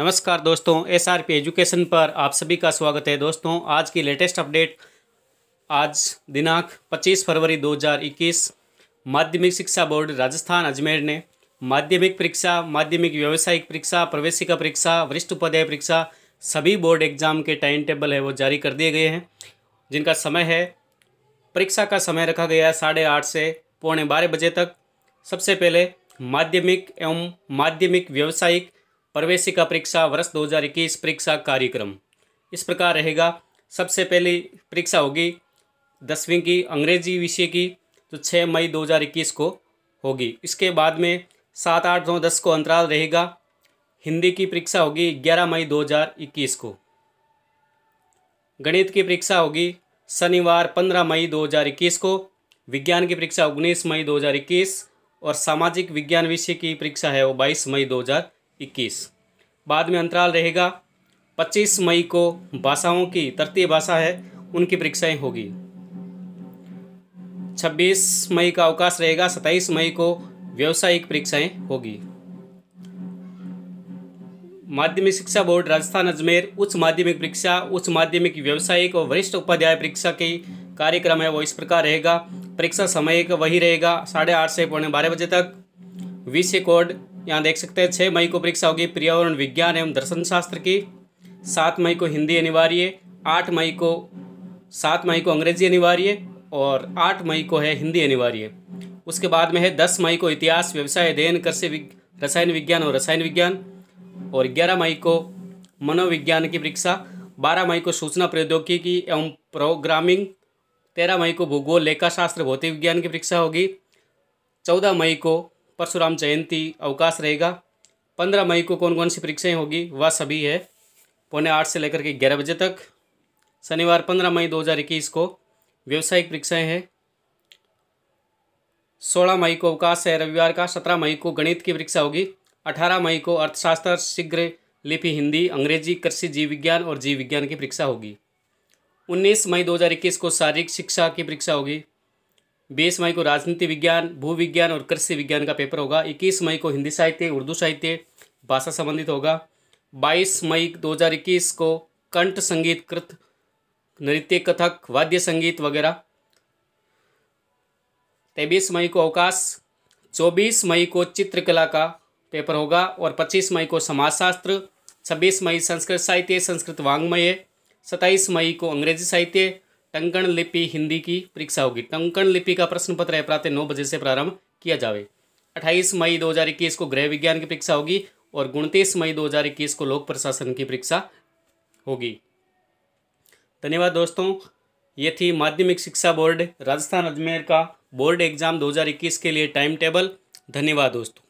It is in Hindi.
नमस्कार दोस्तों एस आर पी एजुकेशन पर आप सभी का स्वागत है दोस्तों आज की लेटेस्ट अपडेट आज दिनांक 25 फरवरी 2021 माध्यमिक शिक्षा बोर्ड राजस्थान अजमेर ने माध्यमिक परीक्षा माध्यमिक व्यावसायिक परीक्षा प्रवेशिका परीक्षा वरिष्ठ उपाध्याय परीक्षा सभी बोर्ड एग्जाम के टाइम टेबल है वो जारी कर दिए गए हैं जिनका समय है परीक्षा का समय रखा गया है साढ़े आठ से पौने बारह बजे तक सबसे पहले माध्यमिक एवं माध्यमिक व्यावसायिक प्रवेशिका परीक्षा वर्ष 2021 परीक्षा कार्यक्रम इस प्रकार रहेगा सबसे पहली परीक्षा होगी दसवीं की अंग्रेजी विषय की जो छः मई 2021 को होगी इसके बाद में सात आठ नौ दस को अंतराल रहेगा हिंदी की परीक्षा होगी ग्यारह मई 2021 को गणित की परीक्षा होगी शनिवार पंद्रह मई 2021 को विज्ञान की परीक्षा उन्नीस मई 2021 और सामाजिक विज्ञान विषय की परीक्षा है वो बाईस मई हजार इक्कीस बाद में अंतराल रहेगा पच्चीस मई को भाषाओं की तृतीय भाषा है उनकी परीक्षाएं होगी छब्बीस मई का अवकाश रहेगा सत्ताईस मई को व्यावसायिक परीक्षाएं होगी माध्यमिक शिक्षा बोर्ड राजस्थान अजमेर उच्च माध्यमिक परीक्षा उच्च माध्यमिक व्यावसायिक और वरिष्ठ उपाध्याय परीक्षा की कार्यक्रम है वो इस प्रकार रहेगा परीक्षा समय का वही रहेगा साढ़े आठ से पौने बारह बजे तक विषय कोड यहाँ देख सकते हैं छः मई को परीक्षा होगी पर्यावरण विज्ञान एवं दर्शन शास्त्र की सात मई को हिंदी अनिवार्य आठ मई को सात मई को अंग्रेजी अनिवार्य और आठ मई को है हिंदी अनिवार्य उसके बाद में है दस मई को इतिहास व्यवसाय अध्ययन कृषि रसायन विज्ञान और रसायन विज्ञान और ग्यारह मई को मनोविज्ञान की परीक्षा बारह मई को सूचना प्रौद्योगिकी एवं प्रोग्रामिंग तेरह मई को भूगोल लेखाशास्त्र भौतिक विज्ञान की परीक्षा होगी चौदह मई को परशुराम जयंती अवकाश रहेगा पंद्रह मई को कौन कौन सी परीक्षाएं होगी वह सभी है पौने आठ से लेकर के ग्यारह बजे तक शनिवार पंद्रह मई दो हज़ार इक्कीस को व्यावसायिक परीक्षाएं हैं सोलह मई को अवकाश है रविवार का सत्रह मई को गणित की परीक्षा होगी अठारह मई को अर्थशास्त्र शीघ्र लिपि हिंदी अंग्रेजी कृषि जीव विज्ञान और जीव विज्ञान की परीक्षा होगी उन्नीस मई दो को शारीरिक शिक्षा की परीक्षा होगी बीस मई को राजनीति विज्ञान भू विज्ञान और कृषि विज्ञान का पेपर होगा इक्कीस मई को हिंदी साहित्य उर्दू साहित्य भाषा संबंधित होगा बाईस मई दो को कंठ संगीत कृत नृत्य कथक वाद्य संगीत वगैरह तेईस मई को अवकाश चौबीस मई को चित्रकला का पेपर होगा और पच्चीस मई को समाजशास्त्र छब्बीस मई संस्कृत साहित्य संस्कृत वांग्मय सत्ताईस मई को अंग्रेजी साहित्य टंकण लिपि हिंदी की परीक्षा होगी टंकण लिपि का प्रश्न पत्र है प्रातः नौ बजे से प्रारंभ किया जाए अट्ठाईस मई 2021 को गृह विज्ञान की परीक्षा होगी और उनतीस मई 2021 को लोक प्रशासन की परीक्षा होगी धन्यवाद दोस्तों ये थी माध्यमिक शिक्षा बोर्ड राजस्थान अजमेर का बोर्ड एग्जाम 2021 के लिए टाइम टेबल धन्यवाद दोस्तों